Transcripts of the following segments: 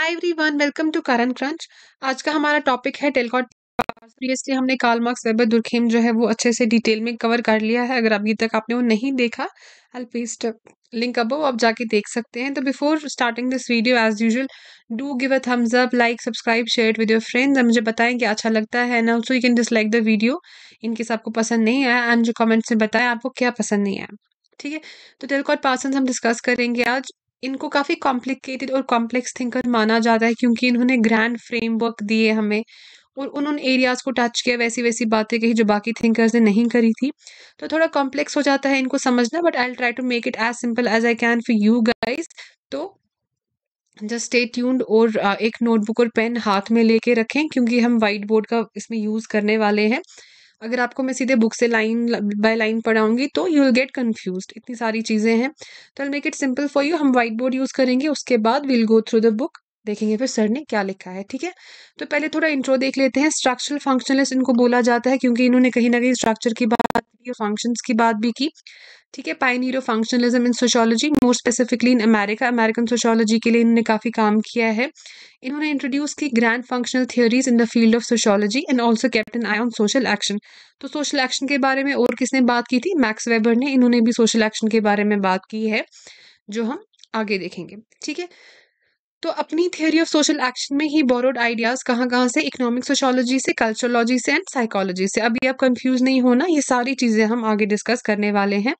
hi everyone welcome to Current Crunch आज का हमारा टॉपिक है टेलकॉट प्रीवियसली हमने काल मार्क्स वेबर दुर्खेम जो है वो अच्छे से डिटेल में कवर कर लिया है अगर अभी तक आपने वो नहीं देखा आई पेस्ट लिंक अब आप जाके देख सकते हैं तो before starting this video as usual do give a thumbs up like subscribe share with your friends और मुझे बताएं कि अच्छा लगता है and also you can dislike the video in case आपको पसंद नहीं आया एंड जो कमेंट्स में बताएं आपको क्या पसंद नहीं आया ठीक है तो टेलकॉट पार्सन हम डिस्कस करेंगे आज इनको काफ़ी कॉम्प्लिकेटेड और कॉम्प्लेक्स थिंकर माना जाता है क्योंकि इन्होंने ग्रैंड फ्रेमवर्क दिए हमें और उन उन एरियाज़ को टच किया वैसी वैसी बातें कही जो बाकी थिंकर्स ने नहीं करी थी तो थोड़ा कॉम्प्लेक्स हो जाता है इनको समझना but I try to make it as simple as I can for you guys तो जस्ट स्टे ट्यून्ड और uh, एक नोटबुक और पेन हाथ में लेके रखें क्योंकि हम वाइट बोर्ड का इसमें यूज़ करने वाले हैं अगर आपको मैं सीधे बुक से लाइन बाय लाइन पढ़ाऊंगी तो यू विल गेट कन्फ्यूज इतनी सारी चीज़ें हैं तो make it simple for you हम व्हाइट बोर्ड यूज़ करेंगे उसके बाद will go through the book देखेंगे फिर सर ने क्या लिखा है ठीक है तो पहले थोड़ा इंट्रो देख लेते हैं स्ट्रक्चरल फंक्शनलिस्ट इनको बोला जाता है क्योंकि इन्होंने कहीं ना कहीं स्ट्रक्चर की बात की फंक्शंस की बात भी की ठीक है pioneer of functionalism in sociology more specifically in America American sociology के लिए इन्होंने काफ़ी काम किया है इन्होंने इंट्रोड्यूस की grand functional theories in the field of sociology and also captain I on social action तो सोशल एक्शन के बारे में और किसने बात की थी मैक्स वेबर ने इन्होंने भी सोशल एक्शन के बारे में बात की है जो हम आगे देखेंगे ठीक है तो अपनी थियोरी ऑफ सोशल एक्शन में ही बोरोड आइडियाज़ कहाँ कहाँ से इकोनॉमिक सोशोलॉजी से कल्चरलॉजी से एंड साइकोलॉजी से अभी आप कंफ्यूज नहीं होना ये सारी चीज़ें हम आगे डिस्कस करने वाले हैं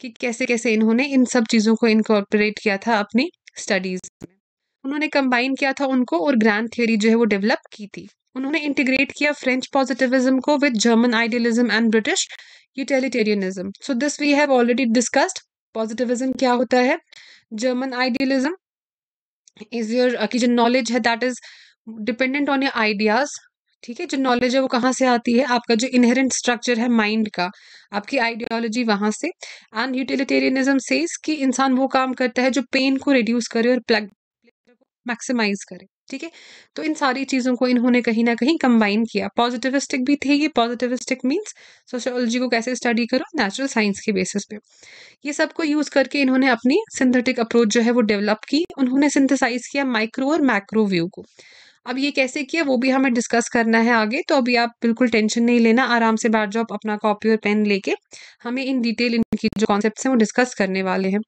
कि कैसे कैसे इन्होंने इन सब चीज़ों को इनकॉर्पोरेट किया था अपनी स्टडीज़ में उन्होंने कंबाइन किया था उनको और ग्रैंड थियोरी जो है वो डेवलप की थी उन्होंने इंटीग्रेट किया फ्रेंच पॉजिटिविज्म को with German idealism and British utilitarianism so this we have already discussed positivism क्या होता है जर्मन आइडियलिज्म इज योर की जो नॉलेज है that is dependent on your ideas ठीक है जो नॉलेज है वो कहाँ से आती है आपका जो इनहेरेंट स्ट्रक्चर है माइंड का आपकी आइडियोलॉजी वहाँ से एंड यूटिलिटेरियनिज्म सेज कि इंसान वो काम करता है जो पेन को रिड्यूस करे और प्लग मैक्सिमाइज करे ठीक है तो इन सारी चीज़ों को इन्होंने कहीं ना कहीं कंबाइन किया पॉजिटिविस्टिक भी थे ये पॉजिटिविस्टिक मीन्स सोशोलॉजी को कैसे स्टडी करो नेचुरल साइंस के बेसिस पे ये सबको यूज़ करके इन्होंने अपनी सिंथेटिक अप्रोच जो है वो डेवलप की उन्होंने सिंथेसाइज किया माइक्रो और मैक्रो व्यू को अब ये कैसे किया वो भी हमें डिस्कस करना है आगे तो अभी आप बिल्कुल टेंशन नहीं लेना आराम से बैठ जाओ अपना कॉपी और पेन लेके हमें इन डिटेल इनकी जो कॉन्सेप्ट हैं वो डिस्कस करने वाले हैं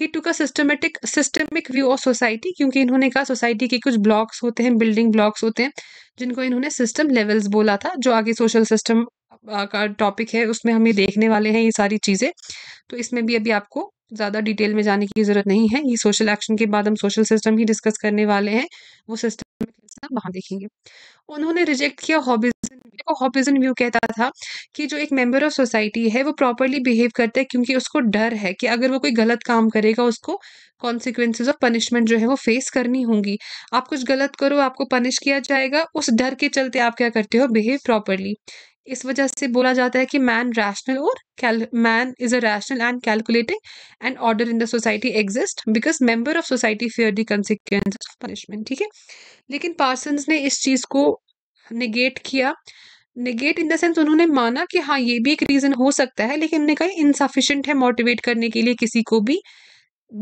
ही टू का systematic systemic view of society क्योंकि इन्होंने कहा सोसाइटी के कुछ ब्लॉक्स होते हैं बिल्डिंग ब्लॉक्स होते हैं जिनको इन्होंने सिस्टम लेवल्स बोला था जो आगे सोशल सिस्टम का टॉपिक है उसमें हमें देखने वाले हैं ये सारी चीज़ें तो इसमें भी अभी आपको ज़्यादा डिटेल में जाने की ज़रूरत नहीं है ये सोशल एक्शन के बाद हम सोशल सिस्टम ही डिस्कस करने वाले हैं वो सिस्टम हम वहाँ देखेंगे उन्होंने रिजेक्ट किया हॉबीज को व्यू कहता था कि जो एक मेंबर ऑफ सोसाइटी है वो प्रॉपरली बिहेव करता है क्योंकि उसको डर है कि अगर वो कोई गलत काम करेगा उसको कॉन्सिक्वेंसेज ऑफ पनिशमेंट जो है वो फेस करनी होंगी आप कुछ गलत करो आपको पनिश किया जाएगा उस डर के चलते आप क्या करते हो बिहेव प्रॉपरली इस वजह से बोला जाता है कि मैन रैशनल और man is a rational and calculating and order in the society exist because member of society fear the consequence of punishment ठीक है लेकिन पार्सन्स ने इस चीज को निगेट किया निगेट इन द सेंस उन्होंने माना कि हाँ ये भी एक रीजन हो सकता है लेकिन उन्होंने कहा इनसफिशेंट है मोटिवेट करने के लिए किसी को भी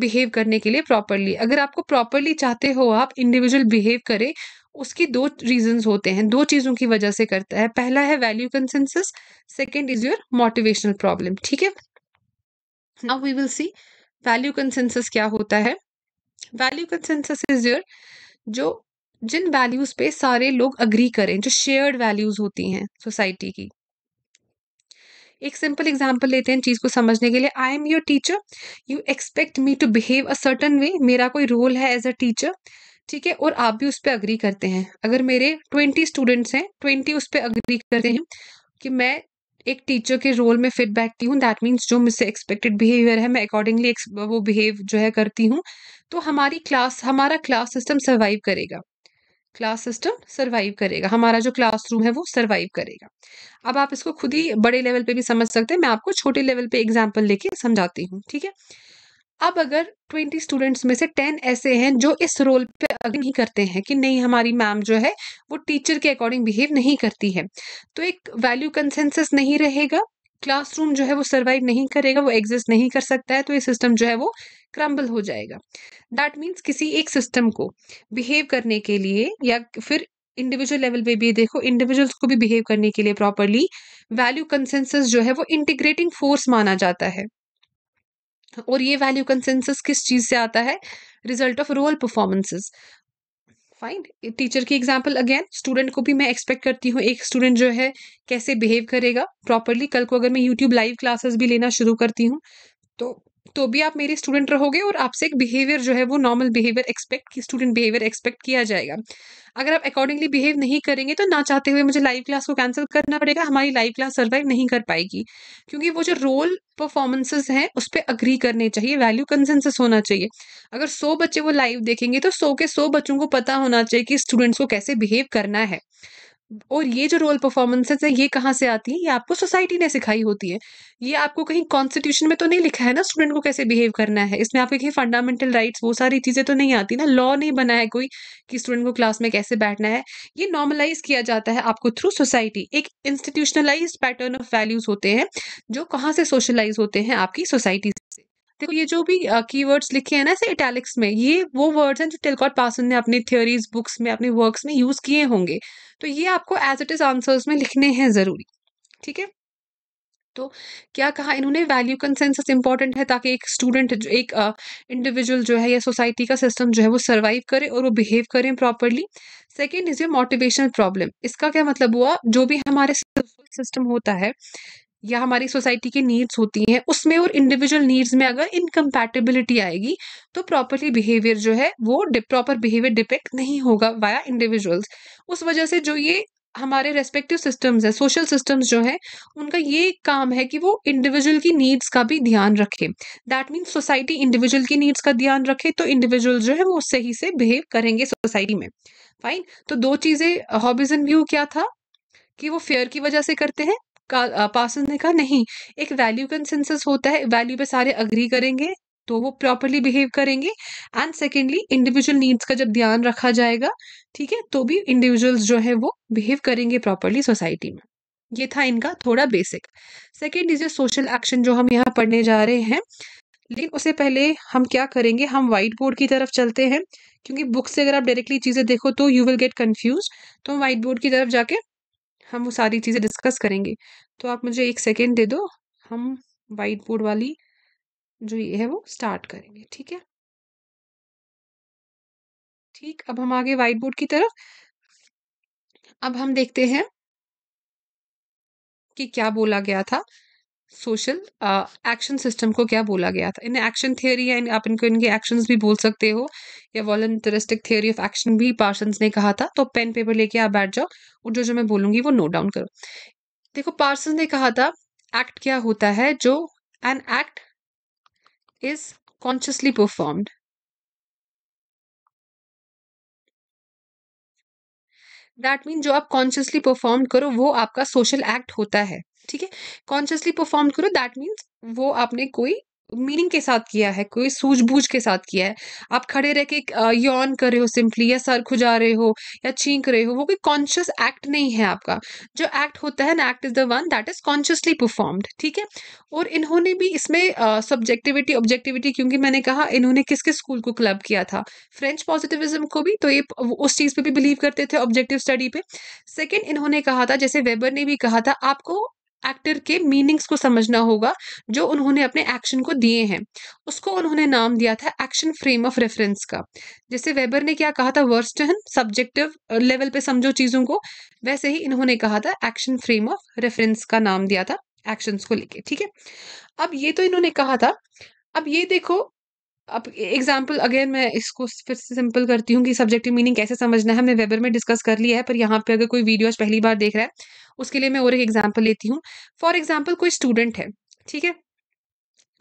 बिहेव करने के लिए प्रॉपरली अगर आपको प्रॉपरली चाहते हो आप इंडिविजुअल बिहेव करें उसकी दो रीजंस होते हैं दो चीज़ों की वजह से करता है पहला है value consensus second is your motivational problem ठीक है now we will see value consensus क्या होता है वैल्यू कंसेंसस इज योर जो जिन वैल्यूज पे सारे लोग अग्री करें जो शेयर्ड वैल्यूज होती हैं सोसाइटी की एक सिंपल एग्जाम्पल लेते हैं चीज़ को समझने के लिए I am your teacher you expect me to behave a certain way मेरा कोई रोल है एज अ टीचर ठीक है और आप भी उस पर अग्री करते हैं अगर मेरे ट्वेंटी स्टूडेंट्स हैं ट्वेंटी उस पर अग्री करते हैं कि मैं एक टीचर के रोल में फीडबैक की हूँ दैट मीन्स जो मुझसे एक्सपेक्टेड बिहेवियर है मैं अकॉर्डिंगली वो बिहेव जो है करती हूँ तो हमारी क्लास हमारा क्लास सिस्टम सर्वाइव करेगा क्लास सिस्टम सर्वाइव करेगा हमारा जो क्लासरूम है वो सर्वाइव करेगा अब आप इसको खुद ही बड़े लेवल पे भी समझ सकते हैं मैं आपको छोटे लेवल पे एग्जाम्पल लेके समझाती हूँ ठीक है अब अगर ट्वेंटी स्टूडेंट्स में से टेन ऐसे हैं जो इस रोल पे अग्री नहीं करते हैं कि नहीं हमारी मैम जो है वो टीचर के अकॉर्डिंग बिहेव नहीं करती है तो एक वैल्यू कंसेंसस नहीं रहेगा क्लासरूम जो है वो सर्वाइव नहीं करेगा वो एग्जिस्ट नहीं कर सकता है तो ये सिस्टम जो है वो क्रम्बल हो जाएगा दैट मीन्स किसी एक सिस्टम को बिहेव करने के लिए या फिर इंडिविजुअल लेवल पे भी देखो इंडिविजुअल्स को भी बिहेव करने के लिए प्रॉपरली वैल्यू कंसेंसस जो है वो इंटीग्रेटिंग फोर्स माना जाता है और ये वैल्यू कंसेंसस किस चीज़ से आता है result of role performances fine teacher की एग्जाम्पल अगेन स्टूडेंट को भी मैं एक्सपेक्ट करती हूँ एक स्टूडेंट जो है कैसे बिहेव करेगा प्रॉपरली कल को अगर मैं यूट्यूब लाइव क्लासेस भी लेना शुरू करती हूँ तो तो भी आप मेरे स्टूडेंट रहोगे और आपसे एक बिहेवियर जो है वो normal behaviour expect student behaviour expect किया जाएगा अगर आप अकॉर्डिंगली बिहेव नहीं करेंगे तो ना चाहते हुए मुझे लाइव क्लास को कैंसिल करना पड़ेगा हमारी लाइव क्लास सर्वाइव नहीं कर पाएगी क्योंकि वो जो रोल परफॉर्मेंसेज हैं उस पर अग्री करने चाहिए वैल्यू कंसेंसस होना चाहिए अगर सौ बच्चे वो लाइव देखेंगे तो सौ के सौ बच्चों को पता होना चाहिए कि स्टूडेंट्स को कैसे बिहेव करना है और ये जो रोल परफॉर्मेंसेज है ये कहाँ से आती है ये आपको सोसाइटी ने सिखाई होती है ये आपको कहीं कॉन्स्टिट्यूशन में तो नहीं लिखा है ना स्टूडेंट को कैसे बिहेव करना है इसमें आपके कहीं फंडामेंटल राइट्स वो सारी चीज़ें तो नहीं आती ना लॉ नहीं बना है कोई कि स्टूडेंट को क्लास में कैसे बैठना है ये नॉर्मलाइज किया जाता है आपको थ्रू सोसाइटी एक इंस्टीट्यूशनलाइज पैटर्न ऑफ वैल्यूज होते हैं जो कहाँ से सोशलाइज होते हैं आपकी सोसाइटी से देखो तो ये जो भी की uh, लिखे हैं ना ऐसे इटैलिक्स में ये वो वर्ड्स हैं जो टेलकॉट पासन ने अपनी थियोरीज बुक्स में अपने वर्क्स में यूज किए होंगे तो ये आपको एज इट इज आंसर्स में लिखने हैं जरूरी ठीक है तो क्या कहा इन्होंने वैल्यू कंसेंसस इंपॉर्टेंट है ताकि एक स्टूडेंट एक इंडिविजुअल uh, जो है या सोसाइटी का सिस्टम जो है वो सर्वाइव करे और वो बिहेव करें properly second is your motivational problem इसका क्या मतलब हुआ जो भी हमारे सिस्टम होता है या हमारी सोसाइटी की नीड्स होती हैं उसमें और इंडिविजुअल नीड्स में अगर इनकम्पैटिबिलिटी आएगी तो प्रॉपरली बिहेवियर जो है वो प्रॉपर बिहेवियर डिपेक्ट नहीं होगा वाया इंडिविजुअल्स उस वजह से जो ये हमारे रेस्पेक्टिव सिस्टम्स हैं सोशल सिस्टम्स जो हैं उनका ये काम है कि वो इंडिविजुअल की नीड्स का भी ध्यान रखे दैट मीन्स सोसाइटी इंडिविजुअल की नीड्स का ध्यान रखे तो इंडिविजुअल जो है वो सही से बिहेव करेंगे सोसाइटी में फाइन तो दो चीज़ें हॉबीज एंड व्यू क्या था कि वो फेयर की वजह से करते हैं का पार्सन ने कहा नहीं एक वैल्यू कंसेंसस होता है वैल्यू पे सारे अग्री करेंगे तो वो प्रॉपरली बिहेव करेंगे एंड सेकेंडली इंडिविजुअल नीड्स का जब ध्यान रखा जाएगा ठीक है तो भी इंडिविजुअल्स जो है वो बिहेव करेंगे प्रॉपरली सोसाइटी में ये था इनका थोड़ा basic second is a social action जो हम यहाँ पढ़ने जा रहे हैं लेकिन उससे पहले हम क्या करेंगे हम व्हाइट बोर्ड की तरफ चलते हैं क्योंकि बुक से अगर आप डायरेक्टली चीज़ें देखो तो यू विल गेट कन्फ्यूज तो हम व्हाइट बोर्ड की तरफ जाके हम वो सारी चीज़ें डिस्कस करेंगे तो आप मुझे एक सेकेंड दे दो हम वाइट बोर्ड वाली जो ये है वो स्टार्ट करेंगे ठीक है ठीक अब हम आगे वाइट बोर्ड की तरफ अब हम देखते हैं कि क्या बोला गया था सोशल एक्शन सिस्टम को क्या बोला गया था इन एक्शन थियोरी या इन, आप इनको इनके एक्शंस भी बोल सकते हो या वॉलंटरिस्टिक थियोरी ऑफ एक्शन भी पार्सन्स ने कहा था तो पेन पेपर लेके आप बैठ जाओ और जो जो मैं बोलूंगी वो नोट डाउन करो देखो पार्सन ने कहा था एक्ट क्या होता है जो an act is consciously performed that mean जो आप कॉन्शियसली परफॉर्म करो वो आपका सोशल एक्ट होता है ठीक है कॉन्शियसली परफॉर्म करो दैट मीन्स वो आपने कोई मीनिंग के साथ किया है कोई सूझबूझ के साथ किया है आप खड़े रह के यौन कर रहे हो सिंपली या सर खुजा रहे हो या छींक रहे हो वो कोई कॉन्शियस एक्ट नहीं है आपका जो एक्ट होता है ना act is the one that is consciously performed ठीक है और इन्होंने भी इसमें सब्जेक्टिविटी ऑब्जेक्टिविटी क्योंकि मैंने कहा इन्होंने किस किस स्कूल को क्लब किया था फ्रेंच पॉजिटिविज्म को भी तो ये उस चीज़ पर भी बिलीव करते थे ऑब्जेक्टिव स्टडी पे सेकेंड इन्होंने कहा था जैसे वेबर ने भी कहा था आपको एक्टर के मीनिंग्स को समझना होगा जो उन्होंने अपने एक्शन को दिए हैं उसको उन्होंने नाम दिया था एक्शन फ्रेम ऑफ रेफरेंस का जैसे वेबर ने क्या कहा था वर्स्टन सब्जेक्टिव लेवल पे समझो चीज़ों को वैसे ही इन्होंने कहा था एक्शन फ्रेम ऑफ रेफरेंस का नाम दिया था एक्शंस को लेके ठीक है अब ये तो इन्होंने कहा था अब ये देखो अब एग्जाम्पल अगेन मैं इसको फिर से सिंपल करती हूँ कि सब्जेक्टिव मीनिंग कैसे समझना है हमने वेबर में डिस्कस कर लिया है पर यहाँ पे अगर कोई वीडियो पहली बार देख रहा है उसके लिए मैं और एक एग्जाम्पल लेती हूँ फॉर एग्जाम्पल कोई स्टूडेंट है ठीक है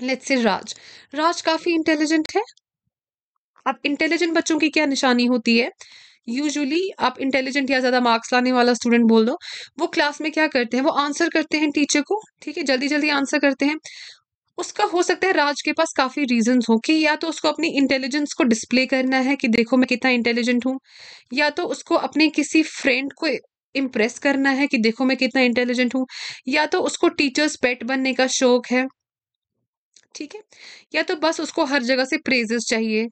लेट्स से राज राज काफ़ी इंटेलिजेंट है अब इंटेलिजेंट बच्चों की क्या निशानी होती है यूजली आप इंटेलिजेंट या ज़्यादा मार्क्स लाने वाला स्टूडेंट बोल दो वो क्लास में क्या करते हैं वो आंसर करते हैं टीचर को ठीक है जल्दी जल्दी आंसर करते हैं उसका हो सकता है राज के पास काफ़ी रीजंस हो कि या तो उसको अपनी इंटेलिजेंस को डिस्प्ले करना है कि देखो मैं कितना इंटेलिजेंट हूँ या तो उसको अपने किसी फ्रेंड को इम्प्रेस करना है कि देखो मैं कितना इंटेलिजेंट हूँ या तो उसको टीचर्स पेट बनने का शौक है ठीक है या तो बस उसको हर जगह से प्रेजेस चाहिए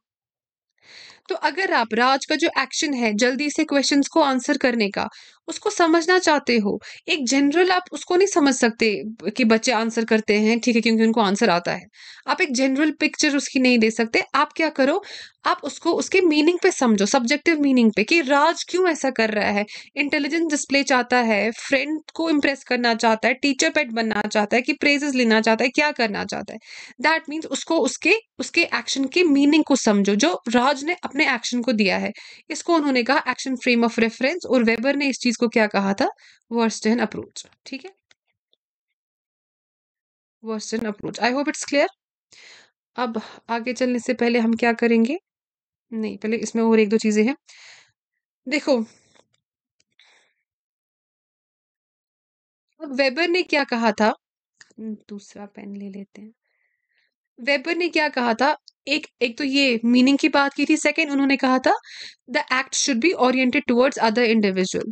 तो अगर आप राज का जो एक्शन है जल्दी से क्वेश्चंस को आंसर करने का उसको समझना चाहते हो एक जनरल आप उसको नहीं समझ सकते कि बच्चे आंसर करते हैं ठीक है क्योंकि उनको आंसर आता है आप एक जनरल पिक्चर उसकी नहीं दे सकते आप क्या करो आप उसको उसके मीनिंग पे समझो सब्जेक्टिव मीनिंग पे कि राज क्यों ऐसा कर रहा है इंटेलिजेंस डिस्प्ले चाहता है फ्रेंड को इम्प्रेस करना चाहता है टीचर पेट बनना चाहता है कि प्रेजेस लेना चाहता है क्या करना चाहता है दैट मीन्स उसको उसके उसके एक्शन के मीनिंग को समझो जो राज ने अपने एक्शन को दिया है इसको उन्होंने कहा एक्शन फ्रेम ऑफ रेफरेंस और वेबर ने इस चीज को क्या कहा था वर्स्टर्न अप्रोच ठीक है verstehen approach I hope it's clear अब आगे चलने से पहले हम क्या करेंगे नहीं पहले इसमें और एक दो चीज़ें हैं देखो अब वेबर ने क्या कहा था दूसरा पेन ले लेते हैं वेबर ने क्या कहा था एक एक तो ये मीनिंग की बात की थी सेकंड उन्होंने कहा था the act should be oriented towards other individual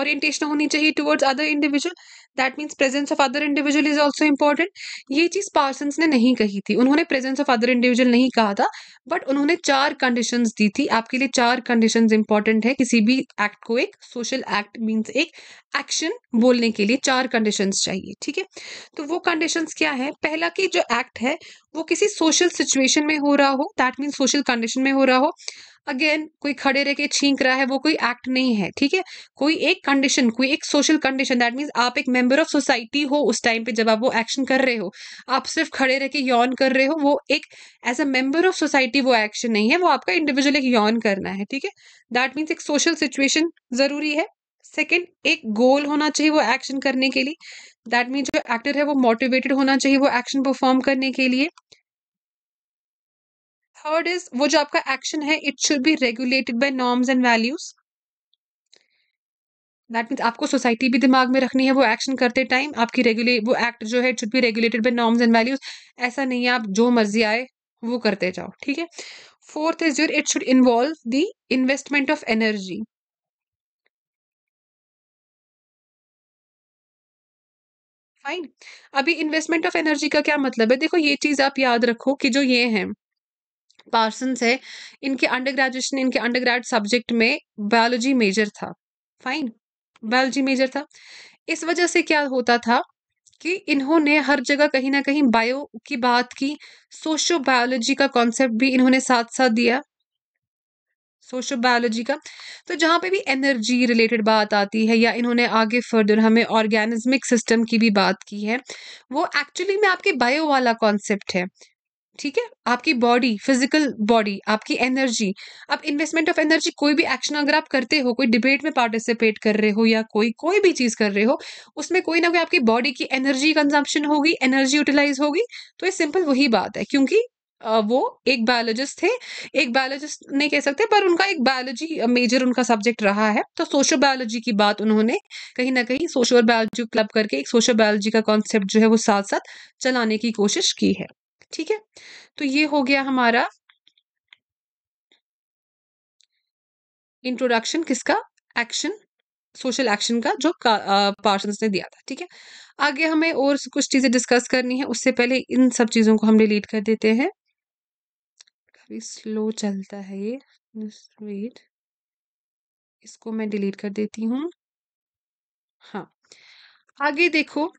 orientation होनी चाहिए towards other individual that means presence of other individual is also important ये चीज़ पार्सन्स ने नहीं कही थी उन्होंने प्रेजेंस ऑफ अदर इंडिविजुअल नहीं कहा था बट उन्होंने चार कंडीशन दी थी आपके लिए चार कंडीशन इंपॉर्टेंट है किसी भी एक्ट को एक सोशल एक्ट मीन्स एक एक्शन बोलने के लिए चार कंडीशन चाहिए ठीक है तो वो कंडीशन क्या है पहला कि जो एक्ट है वो किसी सोशल सिचुएशन में हो रहा हो दैट मीन्स सोशल कंडीशन में हो रहा हो अगेन कोई खड़े रह के छींक रहा है वो कोई एक्ट नहीं है ठीक है कोई एक कंडीशन कोई एक सोशल कंडीशन दैट मीन्स आप एक मेंबर ऑफ सोसाइटी हो उस टाइम पे जब आप वो एक्शन कर रहे हो आप सिर्फ खड़े रह के यौन कर रहे हो वो एक as a member of society वो एक्शन नहीं है वो आपका इंडिविजुअल एक यौन करना है ठीक है दैट मीन्स एक सोशल सिचुएशन जरूरी है सेकेंड एक गोल होना चाहिए वो एक्शन करने के लिए दैट मीन्स जो एक्टर है वो मोटिवेटेड होना चाहिए वो एक्शन परफॉर्म करने के लिए थर्ड इज वो जो आपका एक्शन है it should be regulated by norms and values that means आपको सोसाइटी भी दिमाग में रखनी है वो एक्शन करते टाइम आपकी रेगुले वो एक्ट जो है it should be regulated by norms and values ऐसा नहीं है आप जो मर्जी आए वो करते जाओ ठीक है fourth is your it should involve the investment of energy fine अभी इन्वेस्टमेंट ऑफ एनर्जी का क्या मतलब है देखो ये चीज आप याद रखो कि जो ये है पार्सन है इनके अंडर ग्रेजुएशन इनके अंडर ग्रेजुएट सब्जेक्ट में बायोलॉजी मेजर था फाइन बायोलॉजी मेजर था इस वजह से क्या होता था कि इन्होंने हर जगह कहीं ना कहीं बायो की बात की सोशो बायोलॉजी का कॉन्सेप्ट भी इन्होंने साथ साथ दिया सोशो बायोलॉजी का तो जहाँ पे भी एनर्जी रिलेटेड बात आती है या इन्होंने आगे फर्दर हमें ऑर्गेनिज्मिक सिस्टम की भी बात की है वो एक्चुअली में आपके बायो वाला कॉन्सेप्ट है ठीक है आपकी बॉडी फिजिकल बॉडी आपकी एनर्जी आप इन्वेस्टमेंट ऑफ एनर्जी कोई भी एक्शन अगर आप करते हो कोई डिबेट में पार्टिसिपेट कर रहे हो या कोई कोई भी चीज़ कर रहे हो उसमें कोई ना कोई आपकी बॉडी की एनर्जी कंजम्पशन होगी एनर्जी यूटिलाइज होगी तो ये सिंपल वही बात है क्योंकि वो एक बायोलॉजिस्ट थे एक बायोलॉजिस्ट नहीं कह सकते पर उनका एक बायोलॉजी मेजर उनका सब्जेक्ट रहा है तो सोशो बायोलॉजी की बात उन्होंने कहीं ना कहीं और बायोलॉजी क्लब करके एक सोशल बायोलॉजी का कॉन्सेप्ट जो है वो साथ साथ चलाने की कोशिश की है ठीक है तो ये हो गया हमारा इंट्रोडक्शन किसका एक्शन सोशल एक्शन का जो पार्सन ने दिया था ठीक है आगे हमें और कुछ चीज़ें डिस्कस करनी है उससे पहले इन सब चीज़ों को हम डिलीट कर देते हैं काफ़ी स्लो चलता है ये वेट इसको मैं डिलीट कर देती हूँ हाँ आगे देखो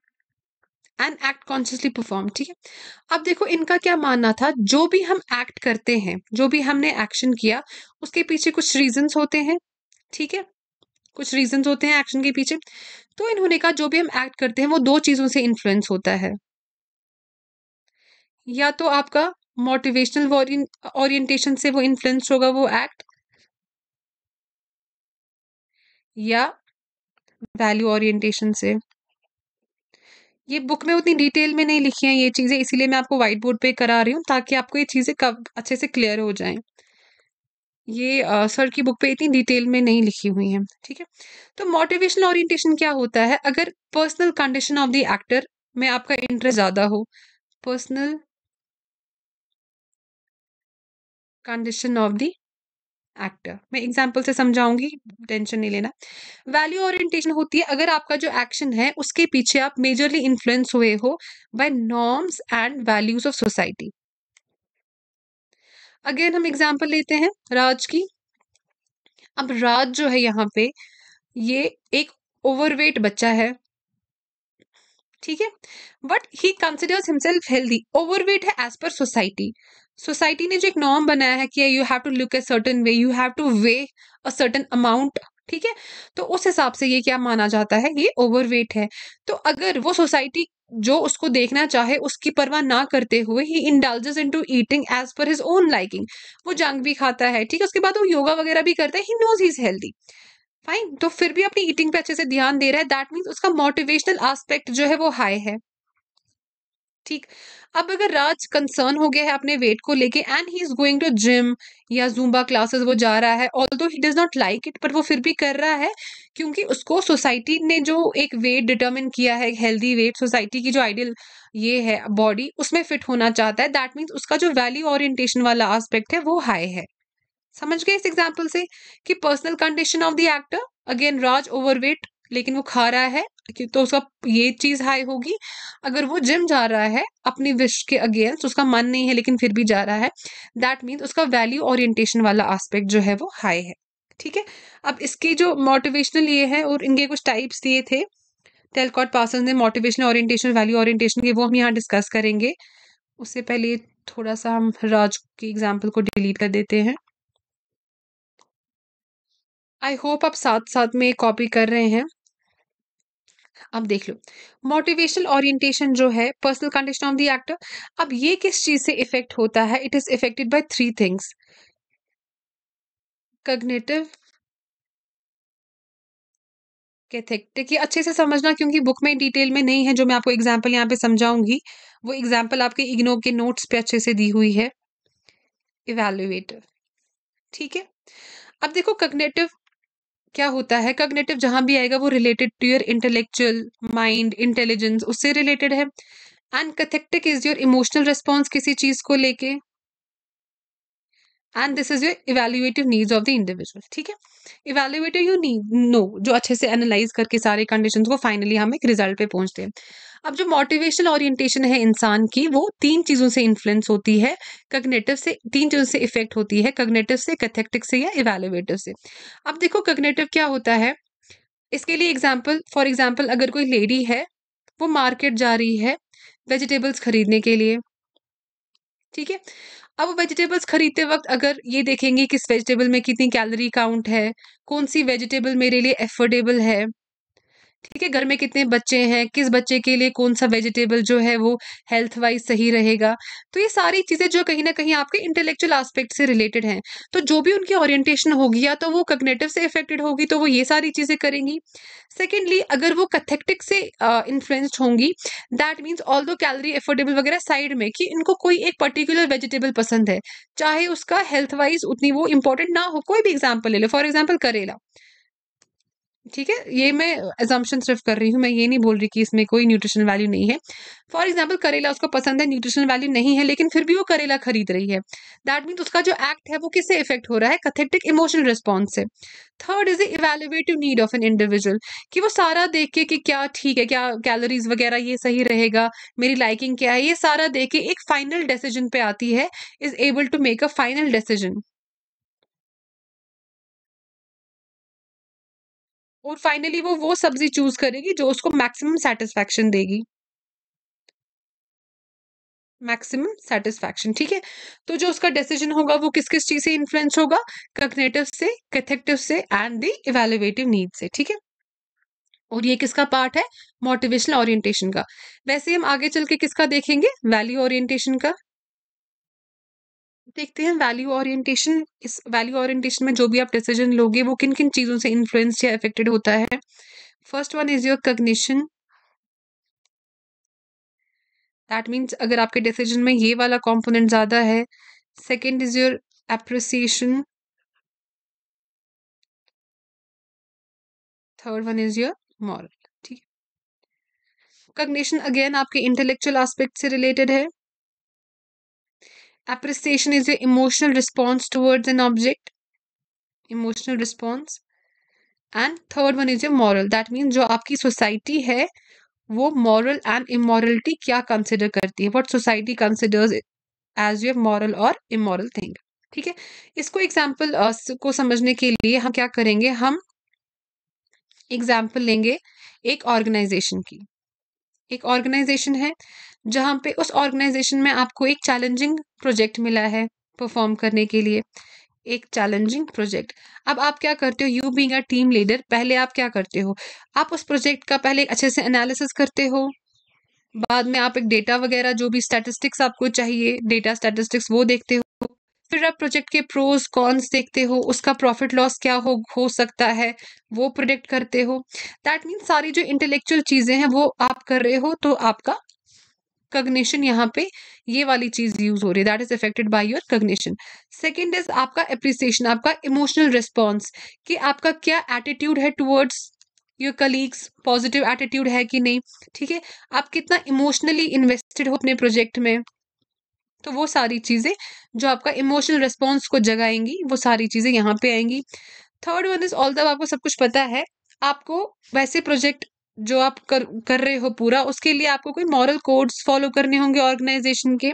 एंड एक्ट कॉन्शियसली परफॉर्म ठीक है अब देखो इनका क्या मानना था जो भी हम एक्ट करते हैं जो भी हमने एक्शन किया उसके पीछे कुछ रीजंस होते हैं ठीक है कुछ रीजंस होते हैं एक्शन के पीछे तो इन्होंने कहा जो भी हम एक्ट करते हैं वो दो चीजों से इन्फ्लुएंस होता है या तो आपका मोटिवेशनल ओरिएंटेशन से वो इन्फ्लुएंस होगा वो एक्ट या वैल्यू ओरिएंटेशन से ये बुक में उतनी डिटेल में नहीं लिखी हैं ये चीज़ें इसीलिए मैं आपको वाइट बोर्ड पे करा रही हूँ ताकि आपको ये चीज़ें कब अच्छे से क्लियर हो जाएं ये आ, सर की बुक पे इतनी डिटेल में नहीं लिखी हुई हैं ठीक है तो मोटिवेशनल ओरिएंटेशन क्या होता है अगर personal condition of the actor में आपका इंटरेस्ट ज़्यादा हो personal condition of the actor मैं एग्जाम्पल से समझाऊंगी टेंशन नहीं लेना वैल्यू ओरिएंटेशन होती है अगर आपका जो एक्शन है उसके पीछे आप मेजरली इन्फ्लुएंस हुए हो by norms and values of society again हम एग्जाम्पल लेते हैं राज की अब राज जो है यहाँ पे ये एक ओवरवेट बच्चा है ठीक है but he considers himself healthy overweight है एज पर सोसाइटी सोसाइटी ने जो एक नॉर्म बनाया है कि you have to look a certain way you have to weigh a certain amount ठीक है तो उस हिसाब से ये क्या माना जाता है ये ओवरवेट है तो अगर वो सोसाइटी जो उसको देखना चाहे उसकी परवाह ना करते हुए he indulges in to eating as per his own liking वो जंग भी खाता है ठीक है उसके बाद वो योगा वगैरह भी करता है he knows he is healthy fine तो फिर भी अपनी ईटिंग पे अच्छे से ध्यान दे रहा है दैट मीन्स उसका मोटिवेशनल एस्पेक्ट जो है वो हाई है ठीक अब अगर राज कंसर्न हो गया है अपने वेट को लेके and he is going to gym या जूम्बा क्लासेस वो जा रहा है although he does not like it पर वो फिर भी कर रहा है क्योंकि उसको सोसाइटी ने जो एक वेट डिटर्मिन किया है हेल्दी वेट सोसाइटी की जो आइडियल ये है बॉडी उसमें फिट होना चाहता है दैट मीन्स उसका जो वैल्यू ओरिएंटेशन वाला आस्पेक्ट है वो हाई है समझ गए इस एग्जाम्पल से कि personal condition of the actor again Raj overweight लेकिन वो खा रहा है तो उसका ये चीज हाई होगी अगर वो जिम जा रहा है अपनी विश के अगेंस्ट तो उसका मन नहीं है लेकिन फिर भी जा रहा है दैट मीन्स उसका वैल्यू ओरिएंटेशन वाला एस्पेक्ट जो है वो हाई है ठीक है अब इसके जो मोटिवेशनल ये है और इनके कुछ टाइप्स दिए थे टेलकॉट पासन ने मोटिवेशनल ओरिएंटेशन वैल्यू ओरिएंटेशन के वो हम यहाँ डिस्कस करेंगे उससे पहले थोड़ा सा हम राज की एग्जाम्पल को डिलीट कर देते हैं आई होप आप साथ साथ में कॉपी कर रहे हैं अब देख लो मोटिवेशनल ओरिएंटेशन जो है personal condition of the actor अब ये किस चीज से इफेक्ट होता है it is affected by three things cognitive cathectic ये अच्छे से समझना क्योंकि बुक में डिटेल में नहीं है जो मैं आपको एग्जाम्पल यहाँ पे समझाऊंगी वो एग्जाम्पल आपके इग्नो के नोट्स पे अच्छे से दी हुई है इवेल्युएटिव ठीक है अब देखो कग्नेटिव क्या होता है कग्नेटिव जहां भी आएगा वो related to your intellectual mind intelligence उससे रिलेटेड है and cathectic is your emotional response किसी चीज को लेके and this is your evaluative needs of the individual ठीक है इवेल्युएटिव यू नीड नो जो अच्छे से एनालाइज करके सारे कंडीशन को फाइनली हम एक रिजल्ट पे पहुंचते हैं अब जो मोटिवेशनल ओरिएंटेशन है इंसान की वो तीन चीज़ों से इन्फ्लुएंस होती है कग्नेटिव से तीन चीज़ों से इफेक्ट होती है कग्नेटिव से कैथेक्टिक से या इवेलुएटिव से अब देखो कग्नेटिव क्या होता है इसके लिए एग्जाम्पल फॉर एग्जाम्पल अगर कोई लेडी है वो मार्केट जा रही है वेजिटेबल्स खरीदने के लिए ठीक है अब वेजिटेबल्स खरीदते वक्त अगर ये देखेंगे किस वेजिटेबल में कितनी कैलोरी काउंट है कौन सी वेजिटेबल मेरे लिए एफोर्डेबल है ठीक है घर में कितने बच्चे हैं किस बच्चे के लिए कौन सा वेजिटेबल जो है वो हेल्थ वाइज सही रहेगा तो ये सारी चीज़ें जो कहीं ना कहीं आपके इंटेलेक्चुअल आस्पेक्ट से रिलेटेड हैं तो जो भी उनकी ओरिएंटेशन होगी या तो वो कग्नेटिव से इफेक्टेड होगी तो वो ये सारी चीज़ें करेंगी सेकेंडली अगर वो कथेक्टिक से इन्फ्लुएंस्ड होंगी that means although calorie affordable वगैरह साइड में कि इनको कोई एक पर्टिकुलर वेजिटेबल पसंद है चाहे उसका हेल्थ वाइज उतनी वो इंपॉर्टेंट ना हो कोई भी एग्जाम्पल ले लो फॉर एग्जाम्पल करेला ठीक है ये मैं एजम्पन सिर्फ कर रही हूँ मैं ये नहीं बोल रही कि इसमें कोई न्यूट्रिशन वैल्यू नहीं है फॉर एग्जाम्पल करेला उसको पसंद है न्यूट्रिशन वैल्यू नहीं है लेकिन फिर भी वो करेला खरीद रही है दैट मीन्स उसका जो एक्ट है वो किससे इफेक्ट हो रहा है कथेटिक इमोशनल रिस्पॉन्स से third is evaluative need of an individual कि वो सारा देख के कि क्या ठीक है क्या कैलोरीज वगैरह ये सही रहेगा मेरी लाइकिंग क्या है ये सारा देख के एक फाइनल डिसीजन पे आती है is able to make a final decision और फाइनली वो वो सब्जी चूज करेगी जो उसको मैक्सिमम सेटिस्फेक्शन देगी मैक्सिमम सेटिस्फैक्शन ठीक है तो जो उसका डिसीजन होगा वो किस किस चीज से इन्फ्लुएंस होगा कग्नेटिव से कैथेक्टिव से एंड दी इवेल्युएटिव नीड से ठीक है और ये किसका पार्ट है मोटिवेशनल ओरिएंटेशन का वैसे हम आगे चल के किसका देखेंगे वैल्यू ओरिएंटेशन का देखते हैं वैल्यू ओरिएंटेशन इस वैल्यू ओरिएंटेशन में जो भी आप डिसीजन लोगे वो किन किन चीज़ों से इन्फ्लुएंस या अफेक्टेड होता है first one is your cognition that means अगर आपके डिसीजन में ये वाला कॉम्पोनेंट ज़्यादा है second is your appreciation third one is your moral ठीक कग्निशन अगेन आपके इंटेलेक्चुअल आस्पेक्ट से रिलेटेड है appreciation is an emotional response towards an object emotional response and third one is a moral that mean जो आपकी society है वो moral and immorality क्या consider करती है what society considers as your moral और इमोरल थिंग ठीक है इसको एग्जाम्पल uh, को समझने के लिए हम क्या करेंगे हम एग्जाम्पल लेंगे एक ऑर्गेनाइजेशन की एक ऑर्गेनाइजेशन है जहाँ पे उस ऑर्गेनाइजेशन में आपको एक चैलेंजिंग प्रोजेक्ट मिला है परफॉर्म करने के लिए एक चैलेंजिंग प्रोजेक्ट अब आप क्या करते हो you being a team leader पहले आप क्या करते हो आप उस प्रोजेक्ट का पहले अच्छे से एनालिसिस करते हो बाद में आप एक डेटा वगैरह जो भी स्टैटिस्टिक्स आपको चाहिए डेटा स्टैटिस्टिक्स वो देखते हो फिर आप प्रोजेक्ट के प्रोज कॉन्स देखते हो उसका प्रॉफिट लॉस क्या हो हो सकता है वो प्रोडक्ट करते हो दैट मीन सारी जो इंटेलेक्चुअल चीज़ें हैं वो आप कर रहे हो तो आपका कग्निशन यहाँ पे ये वाली चीज यूज हो रही है that is affected by your cognition second is आपका अप्रिसिएशन आपका इमोशनल रिस्पॉन्स कि आपका क्या एटीट्यूड है towards your colleagues positive attitude है कि नहीं ठीक है आप कितना इमोशनली इन्वेस्टेड हो अपने प्रोजेक्ट में तो वो सारी चीज़ें जो आपका इमोशनल रिस्पॉन्स को जगाएंगी वो सारी चीज़ें यहाँ पे आएंगी थर्ड वन इज ऑल दब आपको सब कुछ पता है आपको वैसे प्रोजेक्ट जो आप कर कर रहे हो पूरा उसके लिए आपको कोई मॉरल कोड्स फॉलो करने होंगे ऑर्गेनाइजेशन के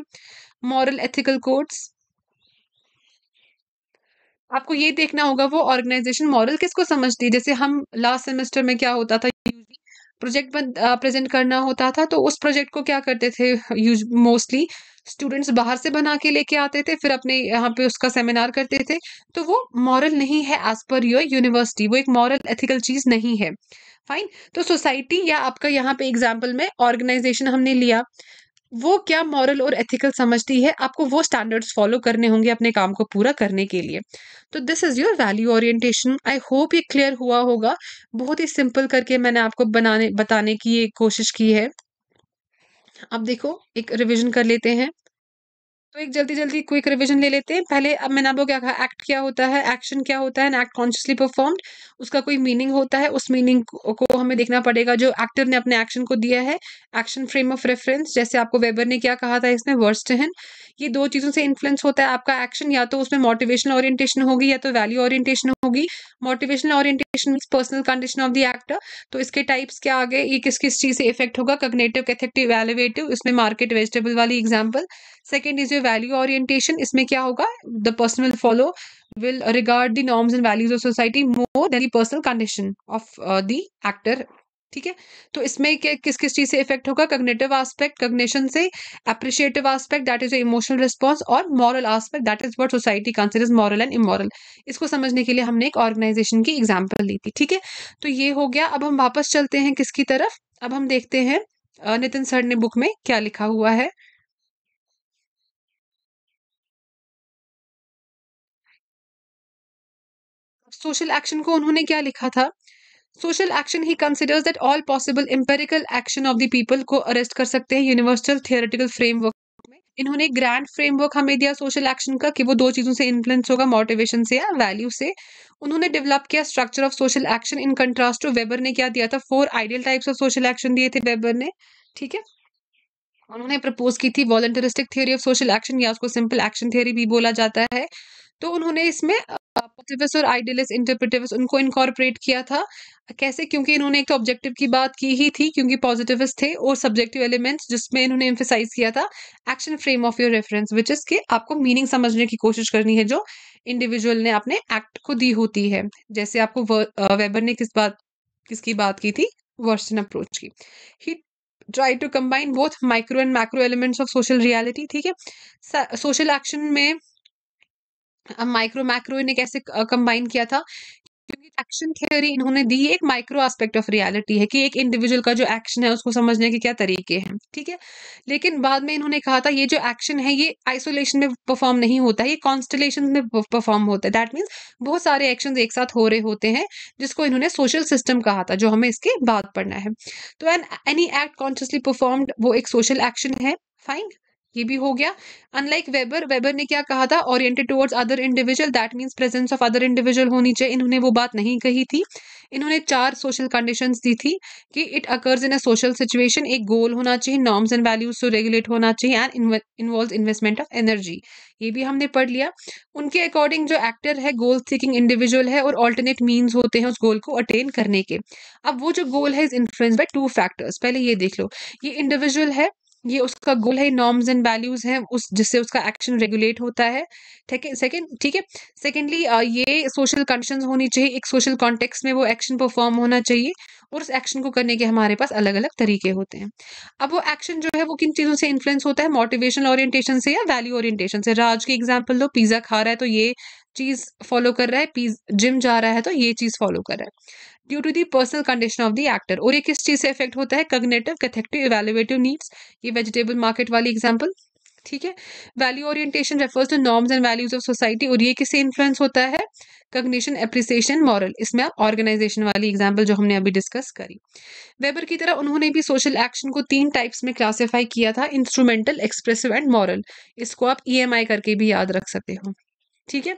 मॉरल एथिकल कोड्स आपको ये देखना होगा वो ऑर्गेनाइजेशन मॉरल किसको समझती है जैसे हम लास्ट सेमेस्टर में क्या होता था प्रोजेक्ट प्रेजेंट करना होता था तो उस प्रोजेक्ट को क्या करते थे यूज मोस्टली स्टूडेंट्स बाहर से बना के लेके आते थे फिर अपने यहाँ पे उसका सेमिनार करते थे तो वो मॉरल नहीं है एज पर योर यूनिवर्सिटी वो एक मॉरल एथिकल चीज़ नहीं है फाइन तो सोसाइटी या आपका यहाँ पे एग्जाम्पल में ऑर्गेनाइजेशन हमने लिया वो क्या मॉरल और एथिकल समझती है आपको वो स्टैंडर्ड्स फॉलो करने होंगे अपने काम को पूरा करने के लिए तो this is your value orientation I hope ये क्लियर हुआ होगा बहुत ही सिंपल करके मैंने आपको बनाने बताने की कोशिश की है अब देखो एक रिविजन कर लेते हैं तो एक जल्दी जल्दी क्विक रिविजन ले लेते हैं पहले अब मैंने आपको क्या कहा एक्ट क्या होता है एक्शन क्या होता है एक्ट कॉन्शियसली परफॉर्म्ड उसका कोई मीनिंग होता है उस मीनिंग को हमें देखना पड़ेगा जो एक्टर ने अपने एक्शन को दिया है एक्शन फ्रेम ऑफ रेफरेंस जैसे आपको वेबर ने क्या कहा था इसमें हैं ये दो चीज़ों से इन्फ्लुएंस होता है आपका एक्शन या तो उसमें मोटिवेशनल ओरिएंटेशन होगी या तो वैल्यू ओरिएंटेशन होगी motivational orientation personal condition of the actor तो इसके टाइप्स क्या आ गए ये किस किस चीज़ से इफेक्ट होगा कग्नेटिव कैथेक्टिव एलिवेटिव इसमें मार्केट वेजिटेबल वाली example second is your value orientation इसमें क्या होगा the person will follow will regard the norms and values of society more than the personal condition of uh, ठीक है तो इसमें किस किस चीज़ से इफेक्ट होगा कग्नेटिव आस्पेक्ट कग्नेशन से appreciative aspect that is emotional response और moral aspect that is what society considers moral and immoral इसको समझने के लिए हमने एक ऑर्गेनाइजेशन की एग्जाम्पल ली थी ठीक है तो ये हो गया अब हम वापस चलते हैं किसकी तरफ अब हम देखते हैं नितिन सर ने बुक में क्या लिखा हुआ है सोशल एक्शन को उन्होंने क्या लिखा था सोशल एक्शन ही considers that all possible empirical action of the people को अरेस्ट कर सकते हैं यूनिवर्सल थियोरेटिकल फ्रेमवर्क में इन्होंने ग्रैंड फ्रेमवर्क हमें दिया सोशल एक्शन का कि वो दो चीज़ों से इन्फ्लुएंस होगा मोटिवेशन से या वैल्यू से उन्होंने डेवलप किया structure of social action in contrast to Weber ने क्या दिया था four ideal types of social action दिए थे वेबर ने ठीक है उन्होंने प्रपोज की थी voluntaristic theory of social action या उसको सिंपल एक्शन थियोरी भी बोला जाता है तो उन्होंने इसमें पॉजिटिविस्ट और आइडियलिस्ट इंटरप्रेटिविस्ट उनको इनकॉर्पोरेट किया था कैसे क्योंकि इन्होंने एक तो ऑब्जेक्टिव की बात की ही थी क्योंकि पॉजिटिविस्ट थे और सब्जेक्टिव एलिमेंट्स जिसमें इन्होंने इम्फेसाइज किया था action frame of your reference which is के आपको मीनिंग समझने की कोशिश करनी है जो इंडिविजुअल ने अपने एक्ट को दी होती है जैसे आपको वेबर ने किस बात किसकी बात की थी वर्सन अप्रोच की ही try to combine both micro and macro elements of social reality ठीक है सोशल एक्शन में माइक्रो मैक्रो इन्हें कैसे कंबाइन किया था एक्शन थ्योरी इन्होंने दी एक माइक्रो एस्पेक्ट ऑफ रियलिटी है कि एक इंडिविजुअल का जो एक्शन है उसको समझने के क्या तरीके हैं ठीक है लेकिन बाद में इन्होंने कहा था ये जो एक्शन है ये आइसोलेशन में परफॉर्म नहीं होता है ये कॉन्स्टलेशन में परफॉर्म होता है दैट मीन्स बहुत सारे एक्शन एक साथ हो रहे होते हैं जिसको इन्होंने सोशल सिस्टम कहा था जो हमें इसके बाद पढ़ना है तो an any act consciously performed वो एक सोशल एक्शन है फाइन ये भी हो गया अनलाइक वेबर वेबर ने क्या कहा था oriented towards other individual that means presence of other individual होनी चाहिए इन्होंने वो बात नहीं कही थी इन्होंने चार सोशल कंडीशंस दी थी कि it occurs in a social situation एक गोल होना चाहिए norms and values to regulate होना चाहिए and involve investment of energy ये भी हमने पढ़ लिया उनके अकॉर्डिंग जो एक्टर है गोल थिंकिंग इंडिविजुअल है और ऑल्टरनेट मीन्स होते हैं उस गोल को अटेन करने के अब वो जो गोल है is influence by two factors पहले ये देख लो ये इंडिविजुअल है ये उसका गोल है नॉर्म्स एंड वैल्यूज हैं उस जिससे उसका एक्शन रेगुलेट होता है ठीक है सेकेंड ठीक है सेकेंडली ये सोशल कंडीशंस होनी चाहिए एक सोशल कॉन्टेक्स्ट में वो एक्शन परफॉर्म होना चाहिए और उस एक्शन को करने के हमारे पास अलग अलग तरीके होते हैं अब वो एक्शन जो है वो किन चीज़ों से इन्फ्लुएंस होता है मोटिवेशन ओरिएंटेशन से या वैल्यू ओरिएंटेशन से राज की एग्जाम्पल लो पिज़्ज़ा खा रहा है तो ये चीज़ फॉलो कर रहा है पिज जिम जा रहा है तो ये चीज़ फॉलो कर रहा है due to the personal condition of the actor और ये किस चीज़ से इफेक्ट होता है कग्नेटिव कैथेक्टिव इवेल्युएटिव नीड्स ये वेजिटेबल मार्केट वाली एग्जाम्पल ठीक है value orientation refers to norms and values of society और ये किससे इन्फ्लुएंस होता है कग्निशन एप्रिसिएशन मॉरल इसमें आप ऑर्गेनाइजेशन वाली एग्जांपल जो हमने अभी डिस्कस करी वेबर की तरह उन्होंने भी सोशल एक्शन को तीन टाइप्स में क्लासिफाई किया था इंस्ट्रूमेंटल एक्सप्रेसिव एंड मॉरल इसको आप ई e करके भी याद रख सकते हो ठीक है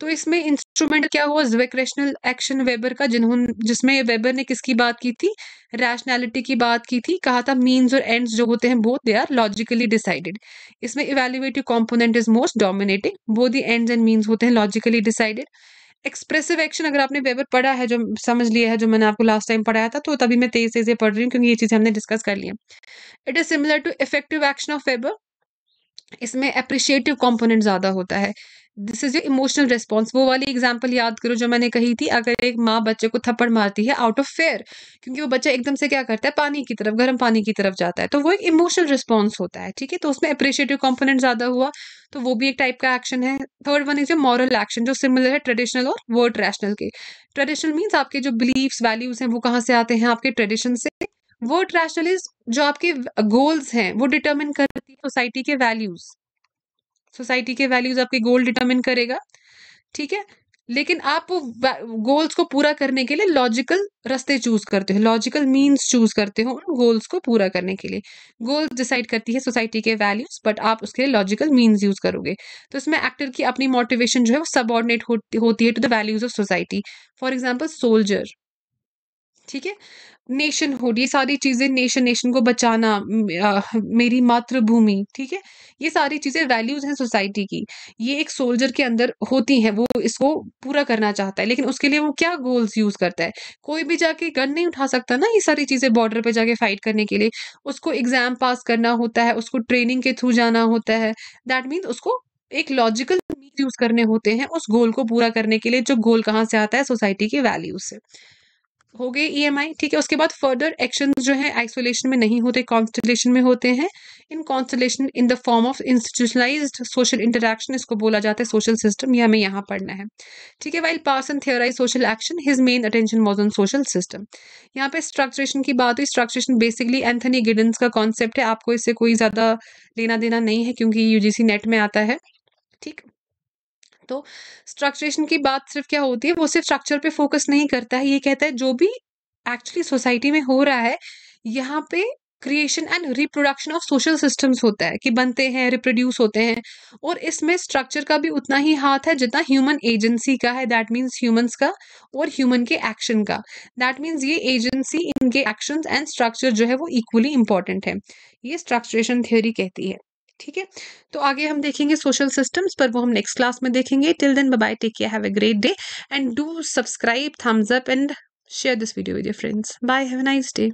तो इसमें इंस्ट्रूमेंट क्या हुआ रिक्रेशनल एक्शन वेबर का जिन्होंने जिसमें वेबर ने किसकी बात की थी रैशनैलिटी की बात की थी कहा था मीन्स और एंड्स जो होते हैं both they are logically decided इसमें evaluative component is most dominating वो दी एंड एंड मीन्स होते हैं लॉजिकली डिसाइडेड एक्सप्रेसिव एक्शन अगर आपने वेबर पढ़ा है जो समझ लिया है जो मैंने आपको लास्ट टाइम पढ़ाया था तो तभी मैं तेज तेज पढ़ रही हूँ क्योंकि ये चीज़ें हमने डिस्कस कर लिया it is similar to effective action of Weber इसमें अप्रिशिएटिव कॉम्पोनेंट ज़्यादा होता है this is your emotional response वो वाली एग्जाम्पल याद करो जो मैंने कही थी अगर एक माँ बच्चे को थप्पड़ मारती है आउट ऑफ फेयर क्योंकि वो बच्चा एकदम से क्या करता है पानी की तरफ गर्म पानी की तरफ जाता है तो वो एक इमोशनल रिस्पॉन्स होता है ठीक है तो उसमें अप्रिशिएटिव कॉम्पोनेंट ज़्यादा हुआ तो वो भी एक टाइप का एक्शन है third one is your moral action जो सिमिलर है ट्रेडिशनल और वर्ड रैशनल के ट्रेडिशनल मीन्स आपके जो बिलीव्स वैल्यूज हैं वो कहाँ से आते हैं आपके ट्रेडिशन से वर्ड रैशनल इज जो आपके गोल्स हैं वो डिटर्मिन कर सोसाइटी के वैल्यूज सोसाइटी के वैल्यूज आपके गोल डिटरमिन करेगा ठीक है लेकिन आप गोल्स को पूरा करने के लिए लॉजिकल रास्ते चूज करते हो लॉजिकल मीन्स चूज करते हो उन गोल्स को पूरा करने के लिए गोल्स डिसाइड करती है सोसाइटी के वैल्यूज बट आप उसके लिए लॉजिकल मीन्स यूज करोगे तो इसमें एक्टर की अपनी मोटिवेशन जो है वो सबॉर्डिनेट होती होती है to the values of society for example soldier ठीक है नेशनहुड ये सारी चीज़ें नेशन नेशन को बचाना मेरी मातृभूमि ठीक है ये सारी चीज़ें वैल्यूज़ हैं सोसाइटी की ये एक सोल्जर के अंदर होती हैं वो इसको पूरा करना चाहता है लेकिन उसके लिए वो क्या गोल्स यूज़ करता है कोई भी जाके गन नहीं उठा सकता ना ये सारी चीज़ें बॉर्डर पर जाके फाइट करने के लिए उसको एग्ज़ाम पास करना होता है उसको ट्रेनिंग के थ्रू जाना होता है दैट मीन्स उसको एक लॉजिकल मीन यूज़ करने होते हैं उस गोल को पूरा करने के लिए जो गोल कहाँ से आता है सोसाइटी की वैल्यूज से हो गए ई e ठीक है उसके बाद फर्दर एक्शन जो है आइसोलेशन में नहीं होते कॉन्स्टलेशन में होते हैं in constellation in the form of institutionalize social interaction इसको बोला जाता है सोशल सिस्टम यह हमें यहाँ पढ़ना है ठीक है while Parson theorize social action his main attention was on social system यहाँ पे स्ट्रक्चरेशन की बात हुई स्ट्रक्चरेशन बेसिकली एंथनी गिडन्स का कॉन्सेप्ट है आपको इससे कोई ज़्यादा लेना देना नहीं है क्योंकि यूजीसी नेट में आता है ठीक तो स्ट्रक्चरेशन की बात सिर्फ क्या होती है वो सिर्फ स्ट्रक्चर पे फोकस नहीं करता है ये कहता है जो भी एक्चुअली सोसाइटी में हो रहा है यहाँ पे creation and reproduction of social systems होता है कि बनते हैं रिप्रोड्यूस होते हैं और इसमें स्ट्रक्चर का भी उतना ही हाथ है जितना ह्यूमन एजेंसी का है दैट मीन्स ह्यूमंस का और ह्यूमन के एक्शन का दैट मीन्स ये एजेंसी इनके एक्शन एंड स्ट्रक्चर जो है वो इक्वली इंपॉर्टेंट है ये स्ट्रक्चरेशन थ्योरी कहती है ठीक है तो आगे हम देखेंगे सोशल सिस्टम्स पर वो हम नेक्स्ट क्लास में देखेंगे till then bye take care have a great day and do subscribe thumbs up and share this video with your friends bye have a nice day